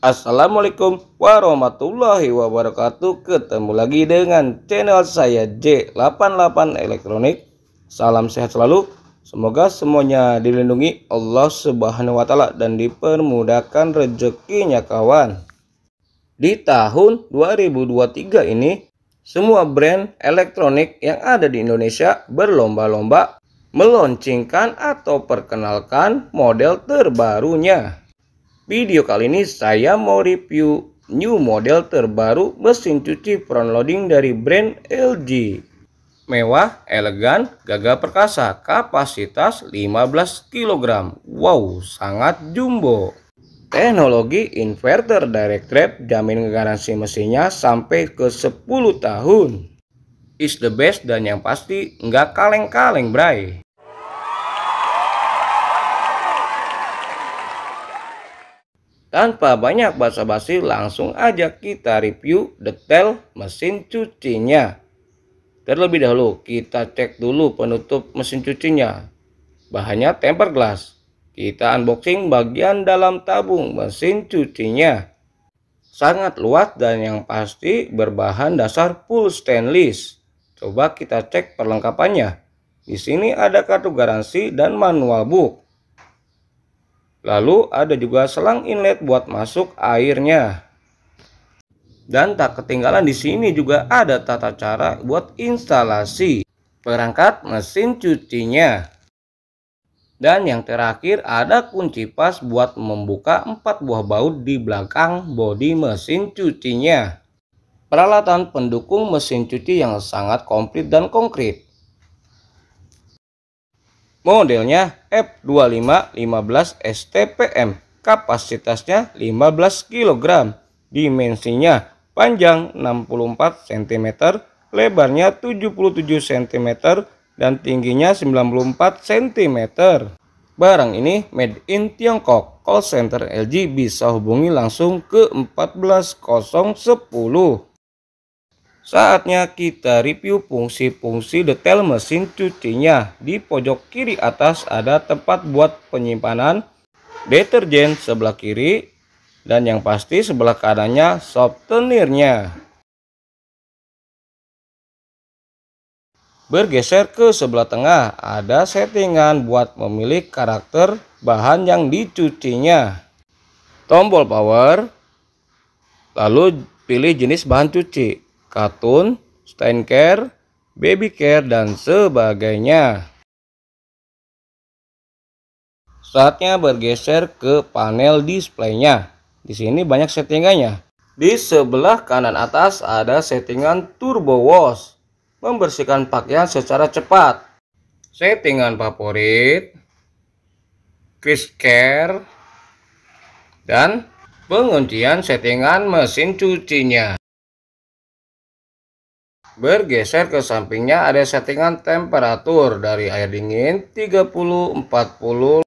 Assalamualaikum warahmatullahi wabarakatuh Ketemu lagi dengan channel saya J88 Elektronik Salam sehat selalu Semoga semuanya dilindungi Allah subhanahu wa ta'ala Dan dipermudahkan rezekinya kawan Di tahun 2023 ini Semua brand elektronik yang ada di Indonesia berlomba-lomba Meluncingkan atau perkenalkan model terbarunya Video kali ini saya mau review new model terbaru mesin cuci front loading dari brand LG. Mewah, elegan, gagah perkasa, kapasitas 15 kg. Wow, sangat jumbo. Teknologi inverter direct drive jamin garansi mesinnya sampai ke 10 tahun. Is the best dan yang pasti nggak kaleng-kaleng bray. Tanpa banyak basa-basi langsung aja kita review detail mesin cucinya. Terlebih dahulu kita cek dulu penutup mesin cucinya. Bahannya temper glass. Kita unboxing bagian dalam tabung mesin cucinya. Sangat luas dan yang pasti berbahan dasar full stainless. Coba kita cek perlengkapannya. Di sini ada kartu garansi dan manual book. Lalu ada juga selang inlet buat masuk airnya. Dan tak ketinggalan di sini juga ada tata cara buat instalasi perangkat mesin cucinya. Dan yang terakhir ada kunci pas buat membuka empat buah baut di belakang bodi mesin cucinya. Peralatan pendukung mesin cuci yang sangat komplit dan konkret. Modelnya F2515 STPM, kapasitasnya 15 kg, dimensinya panjang 64 cm, lebarnya 77 cm, dan tingginya 94 cm. Barang ini made in Tiongkok. Call center LG bisa hubungi langsung ke 14010. Saatnya kita review fungsi-fungsi detail mesin cucinya. Di pojok kiri atas ada tempat buat penyimpanan deterjen sebelah kiri dan yang pasti sebelah kanannya softenernya. Bergeser ke sebelah tengah ada settingan buat memilih karakter bahan yang dicucinya. Tombol power lalu pilih jenis bahan cuci katun, stain care, baby care, dan sebagainya. Saatnya bergeser ke panel displaynya. Di sini banyak settingannya. Di sebelah kanan atas ada settingan turbo wash, membersihkan pakaian secara cepat. Settingan favorit, crisp care, dan penguncian settingan mesin cucinya. Bergeser ke sampingnya ada settingan temperatur dari air dingin 30, 40, 60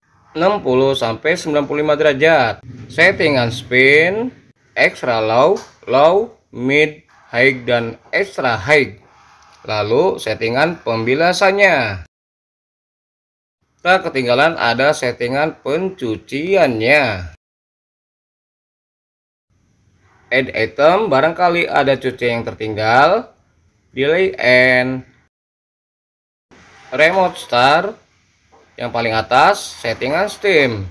sampai 95 derajat. Settingan spin, extra low, low, mid, high dan extra high. Lalu settingan pembilasannya. Tak ketinggalan ada settingan pencuciannya add item barangkali ada cuci yang tertinggal delay and remote start yang paling atas settingan Steam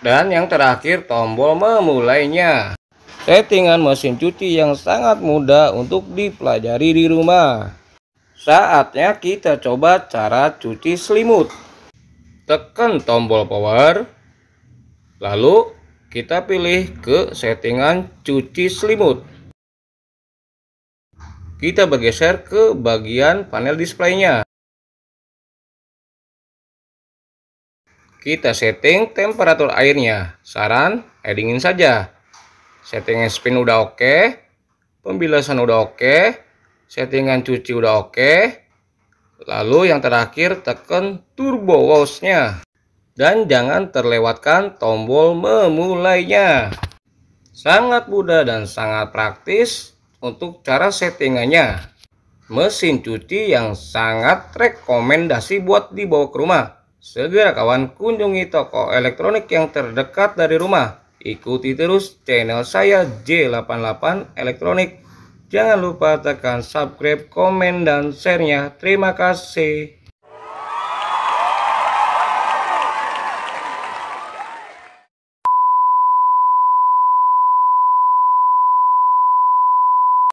dan yang terakhir tombol memulainya settingan mesin cuci yang sangat mudah untuk dipelajari di rumah saatnya kita coba cara cuci selimut tekan tombol power lalu kita pilih ke settingan cuci selimut kita bergeser ke bagian panel displaynya. Kita setting temperatur airnya. Saran, air saja. Settingan spin udah oke. Pembilasan udah oke. Settingan cuci udah oke. Lalu yang terakhir tekan turbo wash-nya. Dan jangan terlewatkan tombol memulainya. Sangat mudah dan sangat praktis untuk cara settingannya. Mesin cuci yang sangat rekomendasi buat dibawa ke rumah. Segera kawan kunjungi toko elektronik yang terdekat dari rumah. Ikuti terus channel saya J88 Elektronik. Jangan lupa tekan subscribe, komen, dan share-nya. Terima kasih.